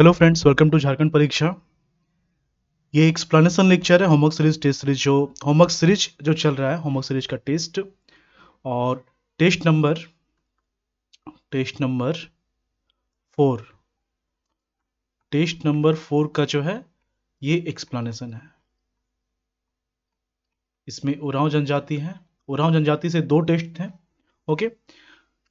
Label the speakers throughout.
Speaker 1: Hello friends welcome to Jharkhand परीक्षा ये explanation lecture है होमवर्क सीरीज टेस्ट सीरीज जो होमवर्क सीरीज जो चल रहा है होमवर्क सीरीज का टेस्ट और test number test number four test number four का जो है ये एक्सप्लेनेशन है इसमें उराव जनजाति है उराव जनजाति से दो टेस्ट हैं ओके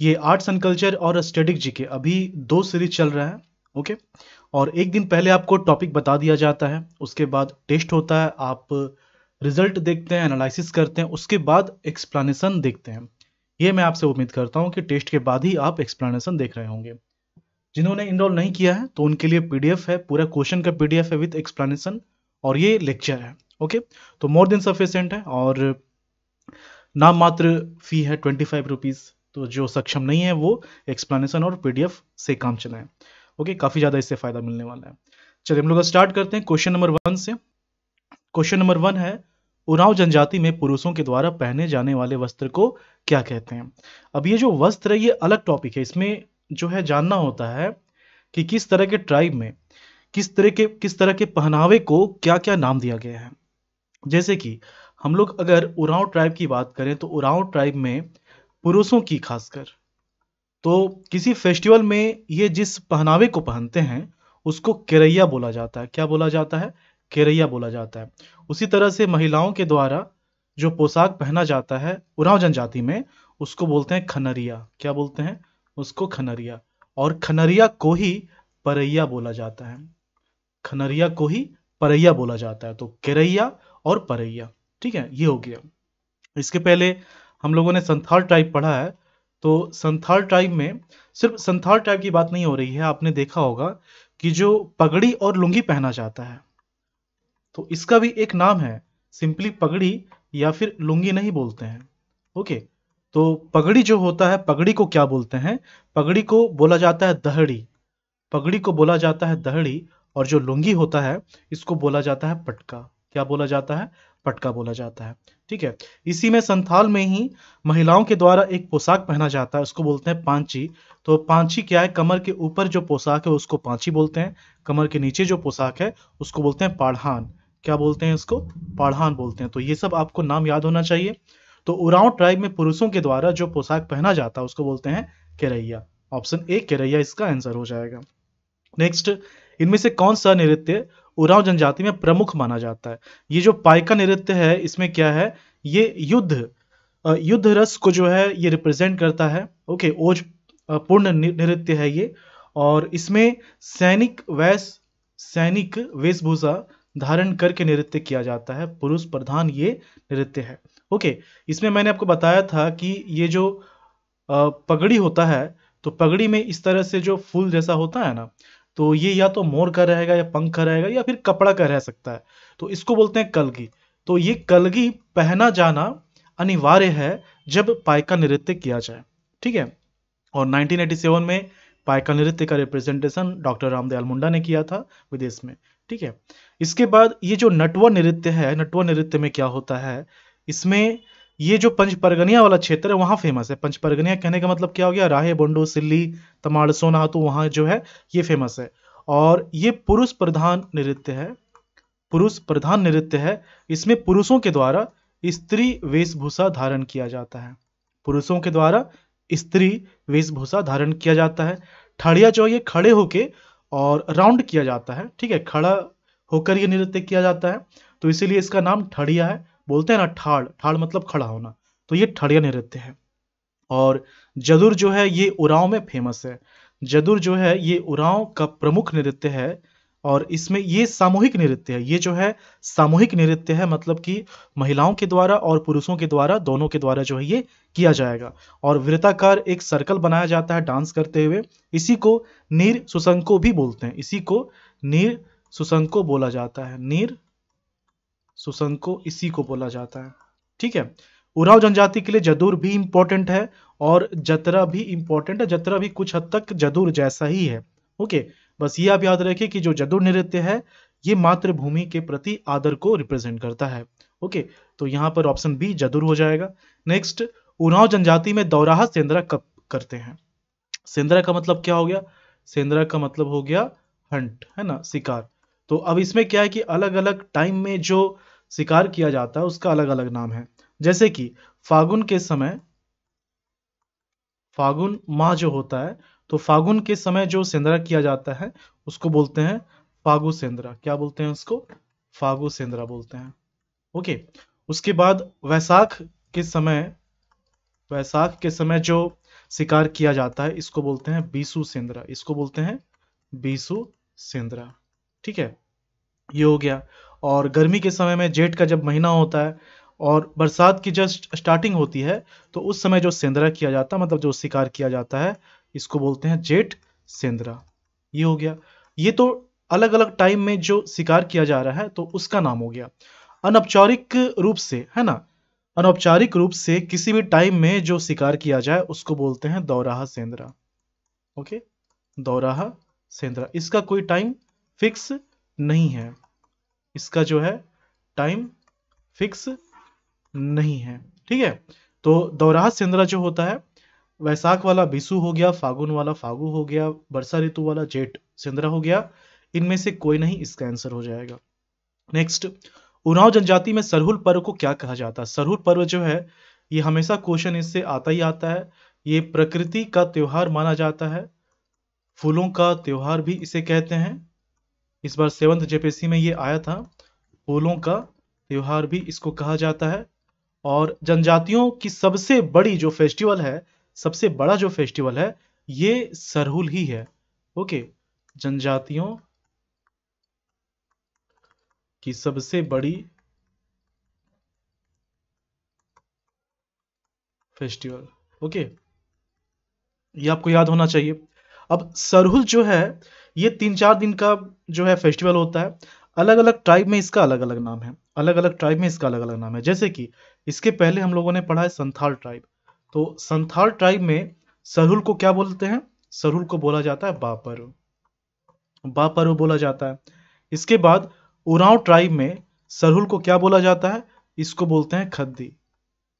Speaker 1: ये आर्ट्स एंड कल्चर और स्टेटिक जीके अभी दो सीरीज चल रहा है ओके okay? और एक दिन पहले आपको टॉपिक बता दिया जाता है उसके बाद टेस्ट होता है आप रिजल्ट देखते हैं एनालिसिस करते हैं उसके बाद एक्सप्लानेशन देखते हैं ये मैं आपसे उम्मीद करता हूँ कि टेस्ट के बाद ही आप एक्सप्लानेशन देख रहे होंगे जिन्होंने इनरोल नहीं किया है तो उनके लिए पीडीएफ है पूरा क्वेश्चन का पीडीएफ है विथ एक्सप्लेनेशन और ये लेक्चर है ओके तो मोर देन सफिशेंट है और नाम मात्र फी है ट्वेंटी फाइव रुपीज़ तो जो सक्षम नहीं है वो एक्सप्लेनेशन और पीडीएफ से काम चलाएं ओके काफ़ी ज़्यादा इससे फ़ायदा मिलने वाला है चलिए हम लोग स्टार्ट करते हैं क्वेश्चन नंबर वन से क्वेश्चन नंबर वन है उनाव जनजाति में पुरुषों के द्वारा पहने जाने वाले वस्त्र को क्या कहते हैं अब ये जो वस्त्र है ये अलग टॉपिक है इसमें जो है जानना होता है कि किस तरह के ट्राइब में किस तरह के किस तरह के पहनावे को क्या क्या नाम दिया गया है जैसे कि हम लोग अगर उराव ट्राइब की बात करें तो उराव ट्राइब में पुरुषों की खासकर तो किसी फेस्टिवल में ये जिस पहनावे को पहनते हैं उसको केरैया बोला जाता है क्या बोला जाता है केरैया बोला जाता है उसी तरह से महिलाओं के द्वारा जो पोशाक पहना जाता है उराव जनजाति में उसको बोलते हैं खनरिया क्या बोलते हैं उसको खनरिया और खनरिया को ही परैया बोला जाता है खनरिया को ही परैया बोला जाता है तो केरैया और परैया ठीक है ये हो गया इसके पहले हम लोगों ने संथाल ट्राइब पढ़ा है तो संथाल ट्राइब में सिर्फ संथाल ट्राइब की बात नहीं हो रही है आपने देखा होगा कि जो पगड़ी और लुंगी पहना जाता है तो इसका भी एक नाम है सिंपली पगड़ी या फिर लुंगी नहीं बोलते हैं ओके तो पगड़ी जो होता है पगड़ी को क्या बोलते हैं पगड़ी को बोला जाता है दहड़ी पगड़ी को बोला जाता है दहड़ी और जो लुंगी होता है इसको बोला जाता है पटका क्या बोला जाता है पटका बोला जाता है ठीक है इसी में संथाल में ही महिलाओं के द्वारा एक पोशाक पहना जाता है उसको बोलते हैं पांची तो पांची क्या है कमर के ऊपर जो पोशाक है उसको पांची बोलते हैं कमर के नीचे जो पोशाक है उसको बोलते हैं पाढ़ान क्या बोलते हैं इसको पाढ़ान बोलते हैं तो ये सब आपको नाम याद होना चाहिए तो उराव ट्राइब में पुरुषों के द्वारा जो पोशाक पहना जाता है उसको बोलते हैं केरैया ऑप्शन ए केरैया इसका आंसर हो जाएगा नेक्स्ट इनमें से कौन सा नृत्य उराव जनजाति में प्रमुख माना जाता है ये जो पाइका नृत्य है इसमें क्या है ये युद्ध युद्ध रस को जो है ये रिप्रेजेंट करता है ओके ओज पूर्ण नृत्य है ये और इसमें सैनिक वैस सैनिक वेशभूषा धारण करके नृत्य किया जाता है पुरुष प्रधान ये नृत्य है ओके इसमें मैंने आपको बताया था कि ये जो पगड़ी होता है तो पगड़ी में इस तरह से जो फूल जैसा होता है ना तो ये या तो मोर का रहेगा या पंख का रहेगा या फिर कपड़ा का रह सकता है तो इसको बोलते हैं कलगी तो ये कलगी पहना जाना अनिवार्य है जब पाइका नृत्य किया जाए ठीक है और 1987 में पाय नृत्य का रिप्रेजेंटेशन डॉक्टर रामदयाल मुंडा ने किया था विदेश में ठीक है इसके बाद ये जो नटवा नृत्य है नटवा नृत्य में क्या होता है इसमें ये जो पंच परगनिया वाला क्षेत्र है वहाँ फेमस है पंच परगनिया कहने का मतलब क्या हो गया राहे बोंडो सिल्ली तमाड़सो तो वहाँ जो है ये फेमस है और ये पुरुष प्रधान नृत्य है पुरुष प्रधान नृत्य है इसमें पुरुषों के द्वारा स्त्री वेशभूषा धारण किया जाता है पुरुषों के द्वारा स्त्री वेशभूषा धारण किया जाता है ठड़िया जो ये खड़े होके और राउंड किया जाता है ठीक है खड़ा होकर ये नृत्य किया जाता है तो इसीलिए इसका नाम ठड़िया है बोलते हैं ना ठाड़ ठाड़ मतलब खड़ा होना तो ये ठड़िया नृत्य है और जदुर जो है ये उराव में फेमस है जदुर जो है ये उराव का प्रमुख नृत्य है और इसमें ये सामूहिक नृत्य है ये जो है सामूहिक नृत्य है मतलब कि महिलाओं के द्वारा और पुरुषों के द्वारा दोनों के द्वारा जो है ये किया जाएगा और वृताकार एक सर्कल बनाया जाता है डांस करते हुए इसी को नीर सुसंको भी बोलते हैं इसी को नीर सुसंको बोला जाता है नीर को इसी को बोला जाता है ठीक है उराव जनजाति के लिए जदूर भी इंपॉर्टेंट है और जतरा भी इंपॉर्टेंट है जतरा भी कुछ हद तक जदूर जैसा ही है ओके बस ये आप याद रखें कि जो जदूर नृत्य है ये मातृभूमि के प्रति आदर को रिप्रेजेंट करता है ओके तो यहाँ पर ऑप्शन बी जदूर हो जाएगा नेक्स्ट उराव जनजाति में दौराहा सेंद्रा कब करते हैं सेंद्रा का मतलब क्या हो गया सेंद्रा का मतलब हो गया हंट है ना शिकार तो अब इसमें क्या है कि अलग अलग टाइम में जो शिकार किया जाता है उसका अलग अलग नाम है जैसे कि फागुन के समय फागुन माह जो होता है तो फागुन के समय जो सेंद्रा किया जाता है उसको बोलते हैं फागु सेंद्रा क्या बोलते हैं उसको फागु सेंद्रा बोलते हैं ओके उसके बाद वैसाख के समय वैसाख के समय जो शिकार किया जाता है इसको बोलते हैं बीसु सेंद्रा इसको बोलते हैं बीसु सेंद्रा ठीक है ये हो गया और गर्मी के समय में जेठ का जब महीना होता है और बरसात की जस्ट स्टार्टिंग होती है तो उस समय जो सेंद्रा किया जाता है मतलब जो शिकार किया जाता है इसको बोलते हैं जेठ सेंद्रा ये हो गया ये तो अलग अलग टाइम में जो शिकार किया जा रहा है तो उसका नाम हो गया अनौपचारिक रूप से है ना अनौपचारिक रूप से किसी भी टाइम में जो शिकार किया जाए उसको बोलते हैं दौराहा सेंद्रा ओके दौराहा सेंद्रा इसका कोई टाइम फिक्स नहीं है इसका जो है टाइम फिक्स नहीं है ठीक है तो दौराह सेंद्रा जो होता है वैसाख वाला बिसु हो गया फागुन वाला फागु हो गया वर्षा ऋतु वाला जेठ सेंद्रा हो गया इनमें से कोई नहीं इसका आंसर हो जाएगा नेक्स्ट उनाव जनजाति में सरहुल पर्व को क्या कहा जाता है सरहुल पर्व जो है ये हमेशा क्वेश्चन इससे आता ही आता है ये प्रकृति का त्योहार माना जाता है फूलों का त्योहार भी इसे कहते हैं इस बार सेवंथ जेपीएससी में ये आया था फूलों का त्यौहार भी इसको कहा जाता है और जनजातियों की सबसे बड़ी जो फेस्टिवल है सबसे बड़ा जो फेस्टिवल है ये सरहुल ही है ओके जनजातियों की सबसे बड़ी फेस्टिवल ओके ये आपको याद होना चाहिए अब सरहुल जो है ये तीन चार दिन का जो है फेस्टिवल होता है अलग अलग ट्राइब में इसका अलग अलग नाम है अलग अलग ट्राइब में इसका अलग अलग नाम है जैसे कि इसके पहले हम लोगों ने पढ़ा है संथाल ट्राइब तो संथाल ट्राइब में सरहुल को क्या बोलते हैं सरहुल को बोला जाता है बापर बापर बोला जाता है इसके बाद उराव ट्राइब में सरहुल को क्या बोला जाता है इसको बोलते हैं खद्दी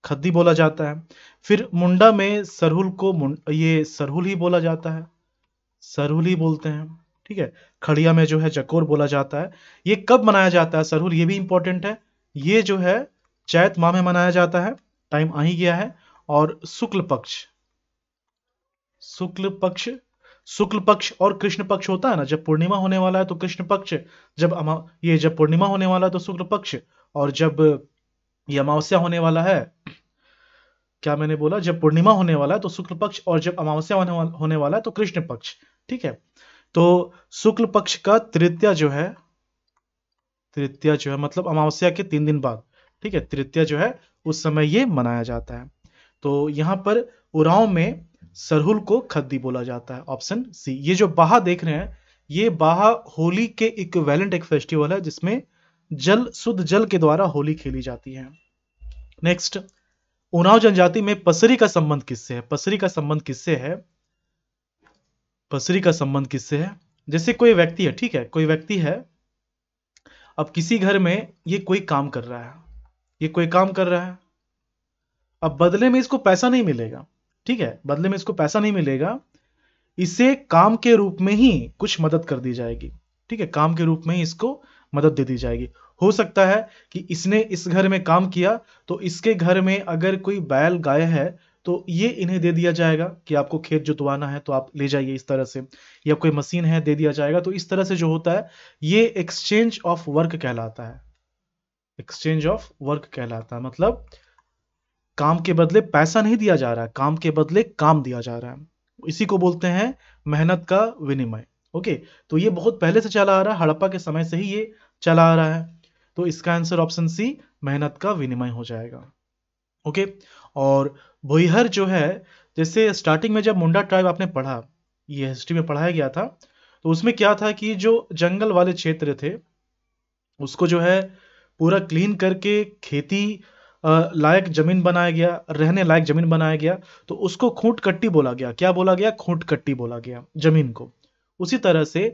Speaker 1: खद्दी बोला जाता है फिर मुंडा में सरहुल को ये सरहुल ही बोला जाता है सरहुल ही बोलते हैं ठीक है खड़िया में जो है चकोर बोला जाता है ये कब मनाया जाता है सरहुल ये भी इंपॉर्टेंट है ये जो है चैत माह में मनाया जाता है टाइम आ ही गया है और शुक्ल पक्ष शुक्ल पक्ष शुक्ल पक्ष और कृष्ण पक्ष होता है ना जब पूर्णिमा होने वाला है तो कृष्ण पक्ष जब अमा ये जब पूर्णिमा होने वाला है तो शुक्ल पक्ष और जब ये अमावस्या होने वाला है क्या मैंने बोला जब पूर्णिमा होने वाला है तो शुक्ल पक्ष और जब अमावस्या होने वाला होने वाला है तो कृष्ण पक्ष ठीक है तो शुक्ल पक्ष का तृतीया जो है तृतीया जो है मतलब अमावस्या के तीन दिन बाद ठीक है तृतीया जो है उस समय ये मनाया जाता है तो यहां पर उराव में सरहुल को खद्दी बोला जाता है ऑप्शन सी ये जो बाहा देख रहे हैं ये बाहा होली के इक्वेलेंट एक फेस्टिवल है जिसमें जल शुद्ध जल के द्वारा होली खेली जाती है नेक्स्ट उनाव जनजाति में पसरी का संबंध किससे है पसरी का संबंध किससे है पसरी का संबंध किससे है जैसे कोई व्यक्ति है ठीक है कोई व्यक्ति है अब किसी घर में ये कोई काम कर रहा है ये कोई काम कर रहा है अब बदले में इसको पैसा नहीं मिलेगा ठीक है बदले में इसको पैसा नहीं मिलेगा इसे काम के रूप में ही कुछ मदद कर दी जाएगी ठीक है काम के रूप में ही इसको मदद दे दी जाएगी हो सकता है कि इसने इस घर में काम किया तो इसके घर में अगर कोई बैल गाय है तो ये इन्हें दे दिया जाएगा कि आपको खेत जुतवाना है तो आप ले जाइए इस तरह से या कोई मशीन है दे दिया जाएगा तो इस तरह से जो होता है ये एक्सचेंज ऑफ वर्क कहलाता है एक्सचेंज ऑफ वर्क कहलाता है मतलब काम के बदले पैसा नहीं दिया जा रहा है काम के बदले काम दिया जा रहा है इसी को बोलते हैं मेहनत का विनिमय ओके तो ये बहुत पहले से चला आ रहा है हड़प्पा के समय से ही ये चला आ रहा है तो इसका आंसर ऑप्शन सी मेहनत का विनिमय हो जाएगा ओके और बोहिहर जो है जैसे स्टार्टिंग में जब मुंडा ट्राइब आपने पढ़ा ये हिस्ट्री में पढ़ाया गया था तो उसमें क्या था कि जो जंगल वाले क्षेत्र थे उसको जो है पूरा क्लीन करके खेती लायक जमीन बनाया गया रहने लायक जमीन बनाया गया तो उसको खूंट कट्टी बोला गया क्या बोला गया खूंट कट्टी बोला गया जमीन को उसी तरह से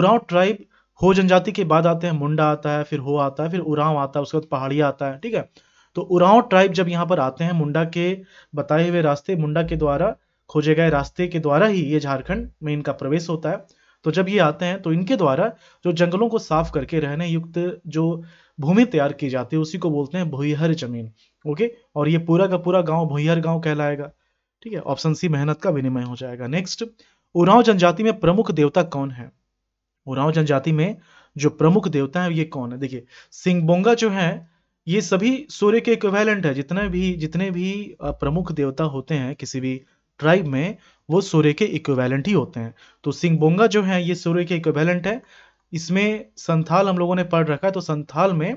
Speaker 1: उराव ट्राइब हो जनजाति के बाद आते हैं मुंडा आता है फिर हो आता है फिर उराव आता है उसके बाद पहाड़िया आता है ठीक है तो उरांव ट्राइब जब यहाँ पर आते हैं मुंडा के बताए हुए रास्ते मुंडा के द्वारा खोजे गए रास्ते के द्वारा ही ये झारखंड में इनका प्रवेश होता है तो जब ये आते हैं तो इनके द्वारा जो जंगलों को साफ करके रहने युक्त जो भूमि तैयार की जाती है उसी को बोलते हैं भुईहर जमीन ओके और ये पूरा का पूरा गांव भुईहर गांव कहलाएगा ठीक है ऑप्शन सी मेहनत का विनिमय हो जाएगा नेक्स्ट उरांव जनजाति में प्रमुख देवता कौन है उरांव जनजाति में जो प्रमुख देवता है ये कौन है देखिए सिंगबोंगा जो है ये सभी सूर्य के इक्वेलेंट है जितने भी जितने भी प्रमुख देवता होते हैं किसी भी ट्राइब में वो सूर्य के इक्वेलेंट ही होते हैं तो सिंह बोंगा जो है ये सूर्य के इक्वेलेंट है इसमें संथाल हम लोगों ने पढ़ रखा है तो संथाल में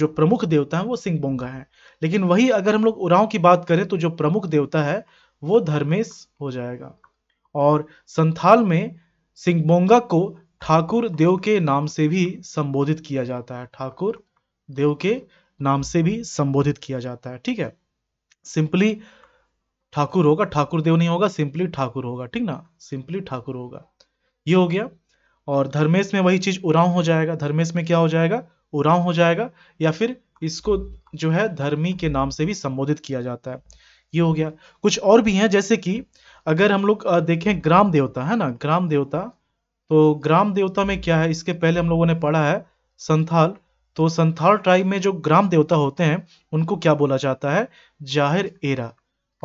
Speaker 1: जो प्रमुख देवता है वो बोंगा है लेकिन वही अगर हम लोग उराव की बात करें तो जो प्रमुख देवता है वो धर्मेश हो जाएगा और संथाल में बोंगा को ठाकुर देव के नाम से भी संबोधित किया जाता है ठाकुर देव के नाम से भी संबोधित किया जाता है ठीक है सिंपली ठाकुर होगा ठाकुर देव नहीं होगा सिंपली ठाकुर होगा ठीक ना सिंपली ठाकुर होगा ये हो गया और धर्मेश में वही चीज उराव हो जाएगा धर्मेश में क्या हो जाएगा उराव हो जाएगा या फिर इसको जो है धर्मी के नाम से भी संबोधित किया जाता है ये हो गया कुछ और भी हैं जैसे कि अगर हम लोग देखें ग्राम देवता है ना ग्राम देवता तो ग्राम देवता में क्या है इसके पहले हम लोगों ने पढ़ा है संथाल तो संथाल ट्राइब में जो ग्राम देवता होते हैं उनको क्या बोला जाता है जाहिर एरा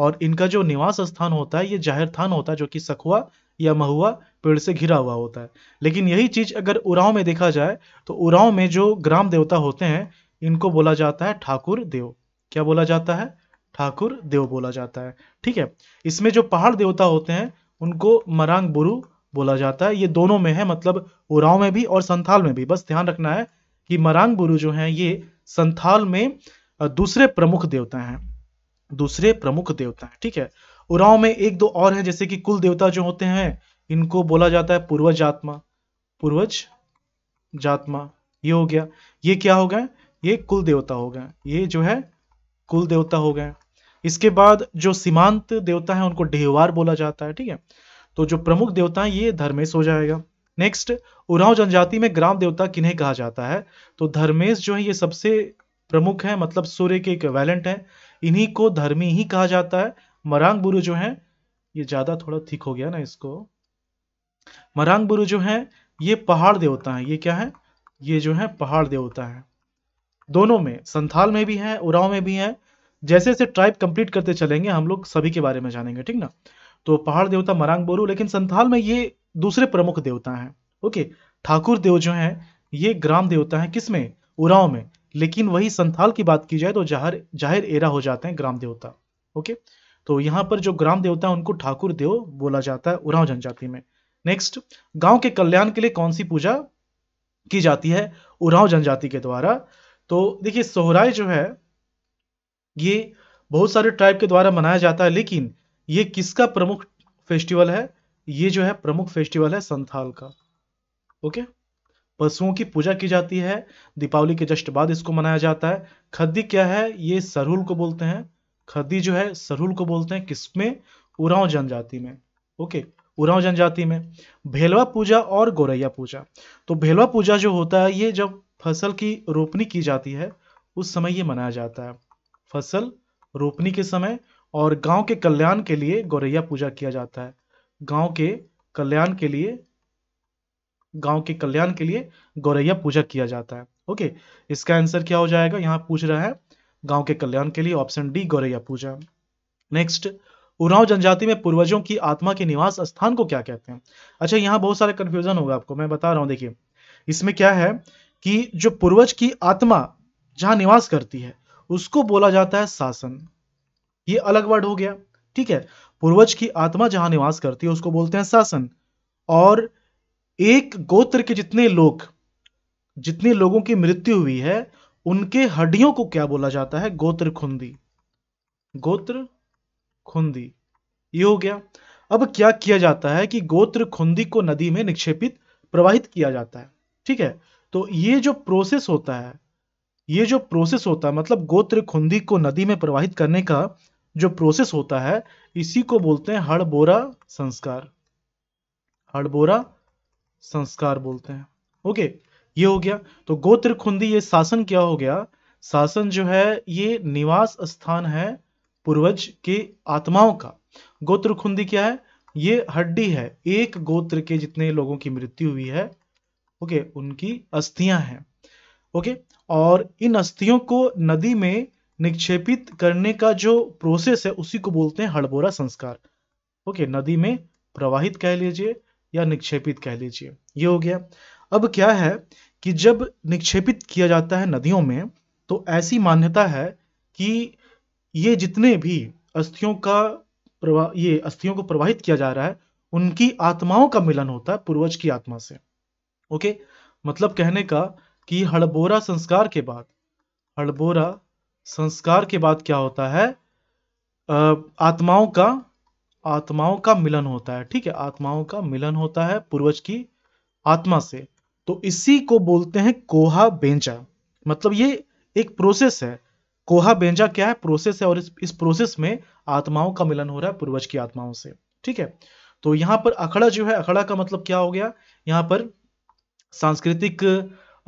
Speaker 1: और इनका जो निवास स्थान होता है ये जाहिर थान होता है जो कि सखुआ या महुआ पेड़ से घिरा हुआ होता है लेकिन यही चीज अगर उराव में देखा जाए तो उराव में जो ग्राम देवता होते हैं इनको बोला जाता है ठाकुर देव क्या बोला जाता है ठाकुर देव बोला जाता है ठीक है इसमें जो पहाड़ देवता होते हैं उनको मरांग बुरु बोला जाता है ये दोनों में है मतलब उराव में भी और संथाल में भी बस ध्यान रखना है कि मरांग बुरु जो हैं ये संथाल में दूसरे प्रमुख देवता हैं दूसरे प्रमुख देवता हैं ठीक है उराव में एक दो और हैं जैसे कि कुल देवता जो होते हैं इनको बोला जाता है पूर्वज आत्मा पूर्वज जात्मा ये हो गया ये क्या हो गए ये कुल देवता हो गए ये जो है कुल देवता हो गए इसके बाद जो सीमांत देवता है उनको डेहवार बोला जाता है ठीक है तो जो प्रमुख देवता है ये धर्मेश हो जाएगा नेक्स्ट उरांव जनजाति में ग्राम देवता किन्हें कहा जाता है तो धर्मेश जो है ये सबसे प्रमुख है मतलब सूर्य के एक वैलेंट है इन्हीं को धर्मी ही कहा जाता है मरांग बुरु जो है ये ज्यादा थोड़ा ठीक हो गया ना इसको मरांग बुरु जो है ये पहाड़ देवता है ये क्या है ये जो है पहाड़ देवता है दोनों में संथाल में भी है उराव में भी है जैसे जैसे ट्राइब कंप्लीट करते चलेंगे हम लोग सभी के बारे में जानेंगे ठीक ना तो पहाड़ देवता मरांग बोरू लेकिन संथाल में ये दूसरे प्रमुख देवता हैं ओके ठाकुर देव जो हैं ये ग्राम देवता हैं किसमें उराव में लेकिन वही संथाल की बात की जाए तो जाहर जाहिर एरा हो जाते हैं ग्राम देवता ओके तो यहाँ पर जो ग्राम देवता है उनको ठाकुर देव बोला जाता है उराव जनजाति में नेक्स्ट गांव के कल्याण के लिए कौन सी पूजा की जाती है उराव जनजाति के द्वारा तो देखिए सोहराय जो है ये बहुत सारे ट्राइब के द्वारा मनाया जाता है लेकिन ये किसका प्रमुख फेस्टिवल है ये जो है प्रमुख फेस्टिवल है संथाल का ओके पशुओं की पूजा की जाती है दीपावली के जस्ट बाद इसको मनाया जाता है खद्दी क्या है ये सरहुल को बोलते हैं खद्दी जो है सरहुल को बोलते हैं किसमें उराव जनजाति में ओके उराव जनजाति में भेलवा पूजा और गोरैया पूजा तो भेलवा पूजा जो होता है ये जब फसल की रोपनी की जाती है उस समय ये मनाया जाता है फसल रोपनी के समय और गांव के कल्याण के लिए गौरैया पूजा किया जाता है गांव के कल्याण के लिए गांव के कल्याण के लिए गौरैया पूजा किया जाता है ओके इसका आंसर क्या हो जाएगा यहाँ पूछ रहा है गांव के कल्याण के लिए ऑप्शन डी गौरैया पूजा नेक्स्ट उराव जनजाति में पूर्वजों की आत्मा के निवास स्थान को क्या कहते हैं अच्छा यहाँ बहुत सारे कंफ्यूजन होगा आपको मैं बता रहा हूँ देखिए इसमें क्या है कि जो पूर्वज की आत्मा जहां निवास करती है उसको बोला जाता है शासन ये अलग वर्ड हो गया ठीक है पूर्वज की आत्मा जहां निवास करती है उसको बोलते हैं शासन और एक गोत्र के जितने लोग जितने लोगों की मृत्यु हुई है उनके हड्डियों को क्या बोला जाता है गोत्र खुंदी गोत्र खुंदी ये हो गया अब क्या किया जाता है कि गोत्र खुंदी को नदी में निक्षेपित प्रवाहित किया जाता है ठीक है तो ये जो प्रोसेस होता है ये जो प्रोसेस होता है मतलब गोत्र खुंदी को नदी में प्रवाहित करने का जो प्रोसेस होता है इसी को बोलते हैं हड़बोरा संस्कार हड़बोरा संस्कार बोलते हैं ओके ये हो गया तो गोत्र खुंदी ये शासन क्या हो गया शासन जो है ये निवास स्थान है पूर्वज के आत्माओं का गोत्र खुंदी क्या है ये हड्डी है एक गोत्र के जितने लोगों की मृत्यु हुई है ओके उनकी अस्थियां हैं ओके और इन अस्थियों को नदी में निक्षेपित करने का जो प्रोसेस है उसी को बोलते हैं हड़बोरा संस्कार ओके नदी में प्रवाहित कह लीजिए या निक्षेपित कह लीजिए ये हो गया अब क्या है कि जब निक्षेपित किया जाता है नदियों में तो ऐसी मान्यता है कि ये जितने भी अस्थियों का प्रवा ये अस्थियों को प्रवाहित किया जा रहा है उनकी आत्माओं का मिलन होता है पूर्वज की आत्मा से ओके मतलब कहने का कि हड़बोरा संस्कार के बाद हड़बोरा संस्कार के बाद क्या होता है आत्माओं का आत्माओं का मिलन होता है ठीक है आत्माओं का मिलन होता है पूर्वज की आत्मा से तो इसी को बोलते हैं कोहा बेंजा मतलब ये एक प्रोसेस है कोहा बेंजा क्या है प्रोसेस है और इस इस प्रोसेस में आत्माओं का मिलन हो रहा है पूर्वज की आत्माओं से ठीक है तो यहां पर अखड़ा जो है अखड़ा का मतलब क्या हो गया यहां पर सांस्कृतिक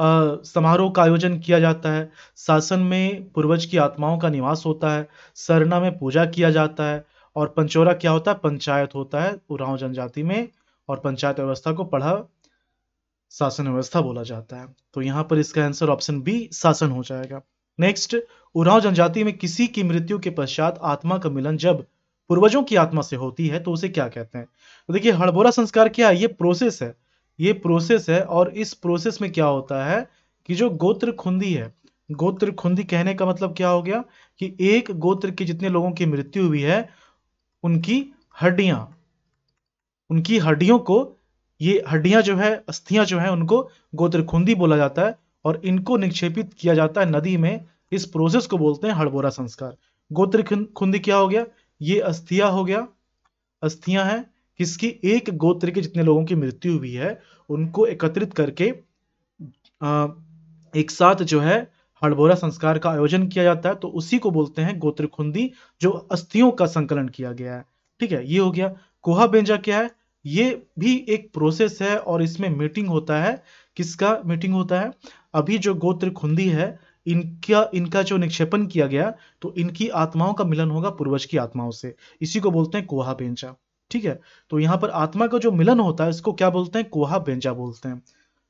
Speaker 1: समारोह का आयोजन किया जाता है शासन में पूर्वज की आत्माओं का निवास होता है सरना में पूजा किया जाता है और पंचोरा क्या होता है पंचायत होता है उराव जनजाति में और पंचायत व्यवस्था को पढ़ा शासन व्यवस्था बोला जाता है तो यहाँ पर इसका आंसर ऑप्शन बी शासन हो जाएगा नेक्स्ट उराव जनजाति में किसी की मृत्यु के पश्चात आत्मा का मिलन जब पूर्वजों की आत्मा से होती है तो उसे क्या कहते हैं तो देखिए हड़बोरा संस्कार क्या है ये प्रोसेस है ये प्रोसेस है और इस प्रोसेस में क्या होता है कि जो गोत्र खुंदी है गोत्र खुंदी कहने का मतलब क्या हो गया कि एक गोत्र के जितने लोगों की मृत्यु हुई है उनकी हड्डियां उनकी हड्डियों को ये हड्डियां जो है अस्थियां जो है उनको गोत्र खुंदी बोला जाता है और इनको निक्षेपित किया जाता है नदी में इस प्रोसेस को बोलते हैं हड़बोरा संस्कार गोत्र खुंदी क्या हो गया ये अस्थिया हो गया अस्थियां हैं किसकी एक गोत्र के जितने लोगों की मृत्यु हुई है उनको एकत्रित करके एक साथ जो है हड़बोरा संस्कार का आयोजन किया जाता है तो उसी को बोलते हैं गोत्र खुंदी जो अस्थियों का संकलन किया गया है ठीक है ये हो गया कोहा बेंजा क्या है ये भी एक प्रोसेस है और इसमें मीटिंग होता है किसका मीटिंग होता है अभी जो गोत्र खुंदी है इनका इनका जो निक्षेपण किया गया तो इनकी आत्माओं का मिलन होगा पूर्वज की आत्माओं से इसी को बोलते हैं कोहा बेंजा ठीक है तो यहाँ पर आत्मा का जो मिलन होता है इसको क्या बोलते हैं कोहा बेंजा बोलते हैं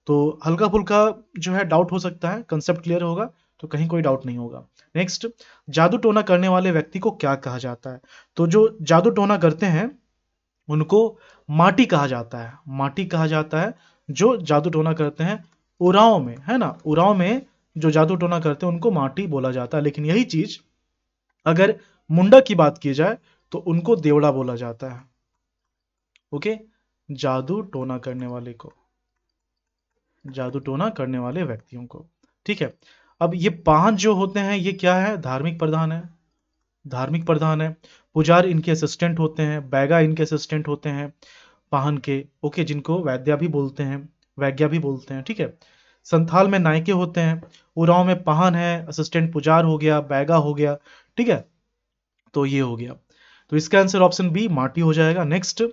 Speaker 1: तो हल्का फुल्का जो है डाउट हो सकता है कंसेप्ट क्लियर होगा तो कहीं कोई डाउट नहीं होगा नेक्स्ट जादू टोना करने वाले व्यक्ति को क्या कहा जाता है तो जो जादू टोना करते हैं उनको माटी कहा जाता है माटी कहा जाता है जो जादू टोना करते हैं उराव में है ना उराव में जो जादू टोना करते हैं उनको माटी बोला जाता है लेकिन यही चीज अगर मुंडा की बात की जाए तो उनको देवड़ा बोला जाता है ओके जादू टोना करने वाले को जादू टोना करने वाले व्यक्तियों को ठीक है अब ये पांच जो होते हैं ये क्या है धार्मिक प्रधान है धार्मिक प्रधान है पुजार इनके असिस्टेंट होते हैं बैगा इनके असिस्टेंट होते हैं पाहन के ओके जिनको वैद्या भी बोलते हैं वैज्ञा भी बोलते हैं ठीक है संथाल में नायके होते हैं उराव में पाहन है असिस्टेंट पुजार हो गया बैगा हो गया ठीक है तो ये हो गया तो इसका आंसर ऑप्शन बी माटी हो जाएगा नेक्स्ट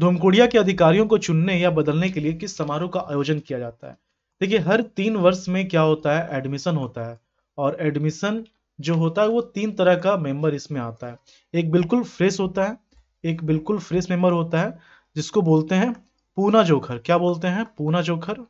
Speaker 1: धूमकुड़िया के अधिकारियों को चुनने या बदलने के लिए किस समारोह का आयोजन किया जाता है देखिए हर तीन वर्ष में क्या होता है एडमिशन होता है और एडमिशन जो होता है वो तीन तरह का मेंबर इसमें आता है एक बिल्कुल फ्रेश होता है एक बिल्कुल फ्रेश मेंबर होता है जिसको बोलते हैं पूना जोखर क्या बोलते हैं पूना जोखर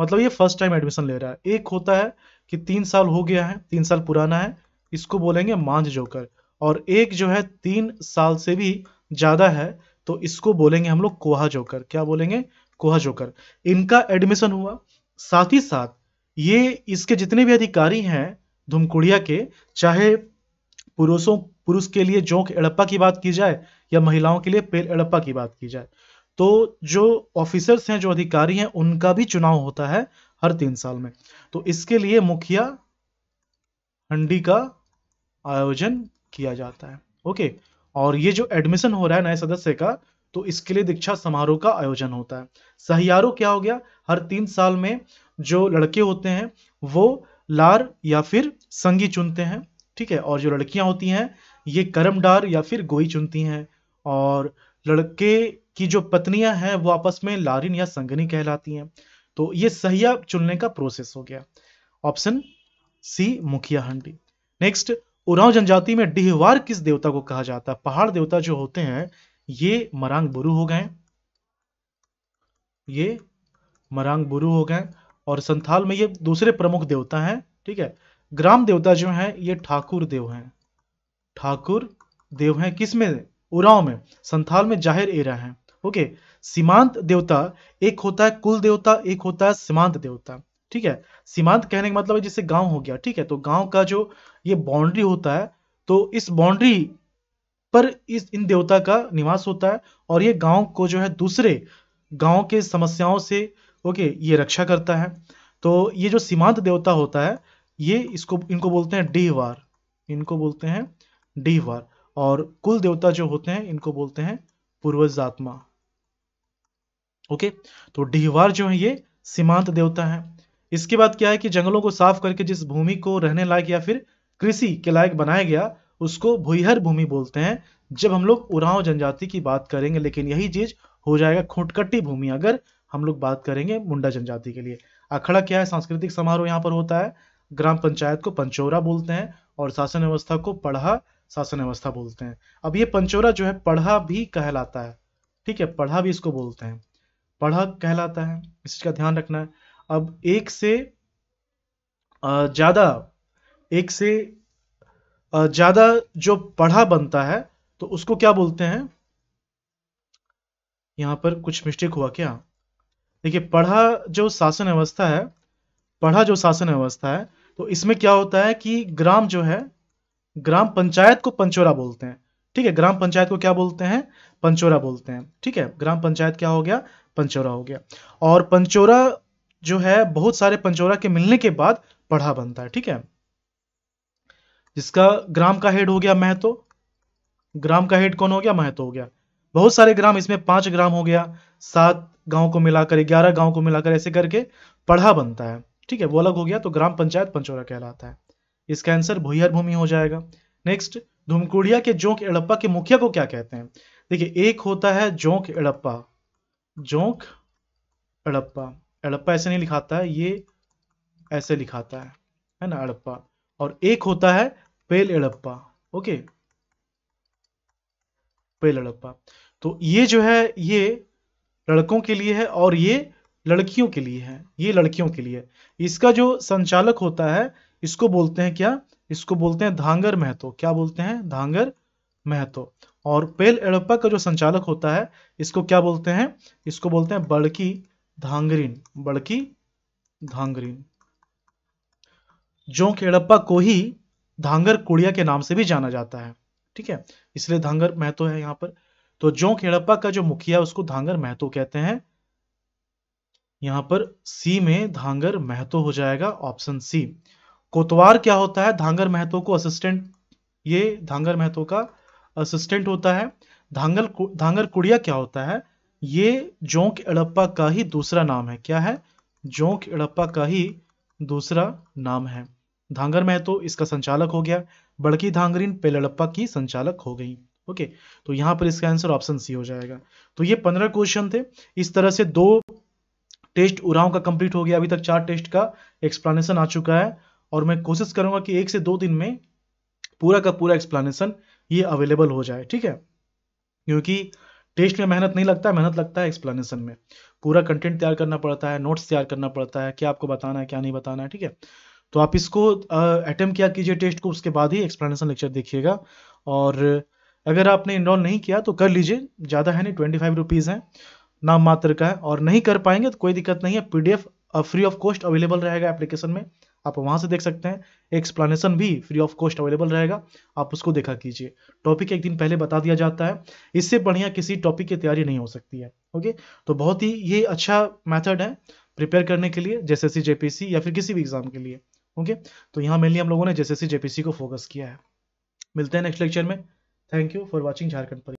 Speaker 1: मतलब ये फर्स्ट टाइम एडमिशन ले रहा है एक होता है कि तीन साल हो गया है तीन साल पुराना है इसको बोलेंगे मांझ जोकर और एक जो है तीन साल से भी ज़्यादा है तो इसको बोलेंगे हम लोग कोहा जोकर क्या बोलेंगे कोहा जोकर इनका एडमिशन हुआ साथ ही साथ ये इसके जितने भी अधिकारी हैं धुमकुड़िया के चाहे पुरुषों पुरुष के लिए जोंक एड़प्पा की बात की जाए या महिलाओं के लिए पेल एड़प्पा की बात की जाए तो जो ऑफिसर्स हैं जो अधिकारी हैं उनका भी चुनाव होता है हर तीन साल में तो इसके लिए मुखिया हंडी का आयोजन किया जाता है ओके और ये जो एडमिशन हो रहा है नए सदस्य का तो इसके लिए दीक्षा समारोह का आयोजन होता है सहयारो क्या हो गया हर तीन साल में जो लड़के होते हैं वो लार या फिर संगी चुनते हैं ठीक है और जो लड़कियां होती हैं ये करमडार या फिर गोई चुनती हैं और लड़के की जो पत्नियां हैं वो आपस में लारिन या संगनी कहलाती हैं तो ये सहिया चुनने का प्रोसेस हो गया ऑप्शन सी मुखिया हंडी नेक्स्ट उरांव जनजाति में डिहवार किस देवता को कहा जाता है पहाड़ देवता जो होते हैं ये मरांग बुरु हो गए ये मरांग बुरु हो गए और संथाल में ये दूसरे प्रमुख देवता हैं ठीक है ग्राम देवता जो हैं ये ठाकुर देव हैं ठाकुर देव हैं किस में उराव में संथाल में जाहिर एरा है ओके सीमांत देवता एक होता है कुल देवता एक होता है सीमांत देवता ठीक है सीमांत कहने का मतलब है जिससे गांव हो गया ठीक है तो गांव का जो ये बाउंड्री होता है तो इस बाउंड्री पर इस इन देवता का निवास होता है और ये गांव को जो है दूसरे गांव के समस्याओं से ओके ये रक्षा करता है तो ये जो सीमांत देवता होता है ये इसको इनको बोलते हैं डीहवार इनको बोलते हैं डीहवार और कुल देवता जो होते हैं इनको बोलते हैं पूर्वजात्मा ओके तो डीहवार जो है ये सीमांत देवता है इसके बाद क्या है कि जंगलों को साफ करके जिस भूमि को रहने लायक या फिर कृषि के लायक बनाया गया उसको भूहर भूमि बोलते हैं जब हम लोग उरांव जनजाति की बात करेंगे लेकिन यही चीज हो जाएगा खुटकट्टी भूमि अगर हम लोग बात करेंगे मुंडा जनजाति के लिए अखड़ा क्या है सांस्कृतिक समारोह यहाँ पर होता है ग्राम पंचायत को पंचौरा बोलते हैं और शासन व्यवस्था को पढ़ा शासन व्यवस्था बोलते हैं अब ये पंचौरा जो है पढ़ा भी कहलाता है ठीक है पढ़ा भी इसको बोलते हैं पढ़ा कहलाता है इस चीज का ध्यान रखना है अब एक से ज़्यादा एक से ज़्यादा जो पढ़ा बनता है तो उसको क्या बोलते हैं यहां पर कुछ मिस्टेक हुआ क्या देखिए पढ़ा जो शासन व्यवस्था है पढ़ा जो शासन व्यवस्था है तो इसमें क्या होता है कि ग्राम जो है ग्राम पंचायत को पंचोरा बोलते हैं ठीक है ग्राम पंचायत को क्या बोलते हैं पंचोरा बोलते हैं ठीक है ग्राम पंचायत क्या हो गया पंचोरा हो गया और पंचोरा जो है बहुत सारे पंचोरा के मिलने के बाद पढ़ा बनता है ठीक है जिसका ग्राम का हेड हो गया महतो ग्राम का हेड कौन हो गया महतो हो गया बहुत सारे ग्राम इसमें पांच ग्राम हो गया सात गांव को मिलाकर ग्यारह गांव को मिलाकर ऐसे करके पढ़ा बनता है ठीक है वो अलग हो गया तो ग्राम पंचायत पंचोरा कहलाता है इसका आंसर भूयर भूमि हो जाएगा नेक्स्ट धुमकुड़िया के जोंक एड़प्पा के मुखिया को क्या कहते हैं देखिए एक होता है जोंक एड़प्पा जोंक एड़प्पा अड़प्पा ऐसे नहीं लिखाता है ये ऐसे लिखाता है है ना अड़प्पा और एक होता है पेल अड़प्पा ओके पेल अड़प्पा तो ये जो है ये लड़कों के लिए है और ये लड़कियों के लिए है ये लड़कियों के लिए इसका जो संचालक होता है इसको बोलते हैं क्या इसको बोलते हैं धांगर महतो क्या बोलते हैं धांगर महतो और पेल एड़प्पा का जो संचालक होता है इसको क्या बोलते हैं इसको बोलते हैं बड़की धांगरीन बड़की धांगरीन जो खेड़प्पा को ही धांगर कुड़िया के नाम से भी जाना जाता है ठीक है इसलिए धांगर महतो है यहां पर तो जो खेड़प्पा का जो मुखिया उसको धांगर महतो कहते हैं यहां पर सी में धांगर महतो हो जाएगा ऑप्शन सी कोतवार क्या होता है धांगर महतो को असिस्टेंट ये धांगर महतो का असिस्टेंट होता है धांगर धांगर कुड़िया क्या होता है ये जोंक एड़प्पा का ही दूसरा नाम है क्या है जोंक एड़प्पा का ही दूसरा नाम है धांगर महतो इसका संचालक हो गया बड़की धांगरीन पेलड़प्पा की संचालक हो गई ओके तो यहां पर इसका आंसर ऑप्शन सी हो जाएगा तो ये पंद्रह क्वेश्चन थे इस तरह से दो टेस्ट उराव का कंप्लीट हो गया अभी तक चार टेस्ट का एक्सप्लेनेशन आ चुका है और मैं कोशिश करूंगा कि एक से दो दिन में पूरा का पूरा एक्सप्लेनेशन ये अवेलेबल हो जाए ठीक है क्योंकि टेस्ट में मेहनत नहीं लगता मेहनत लगता है एक्सप्लेनेशन में पूरा कंटेंट तैयार करना पड़ता है नोट्स तैयार करना पड़ता है क्या आपको बताना है क्या नहीं बताना है ठीक है तो आप इसको अटैम्प्ट किया कीजिए टेस्ट को उसके बाद ही एक्सप्लेनेशन लेक्चर देखिएगा और अगर आपने इनरोल नहीं किया तो कर लीजिए ज़्यादा है नहीं ट्वेंटी फाइव रुपीज़ है नाम मात्र का है और नहीं कर पाएंगे तो कोई दिक्कत नहीं है PDF free of cost available रहेगा एप्लीकेशन में आप वहां से देख सकते हैं एक्सप्लेनेशन भी फ्री ऑफ कॉस्ट अवेलेबल रहेगा आप उसको देखा कीजिए टॉपिक एक दिन पहले बता दिया जाता है इससे बढ़िया किसी टॉपिक की तैयारी नहीं हो सकती है ओके तो बहुत ही ये अच्छा मैथड है प्रिपेयर करने के लिए जैसे सी जेपीसी या फिर किसी भी एग्जाम के लिए ओके तो यहाँ मेनली हम लोगों ने जैसे सी जेपीसी को फोकस किया है मिलते हैं नेक्स्ट लेक्चर में thank you for watching Jharkhand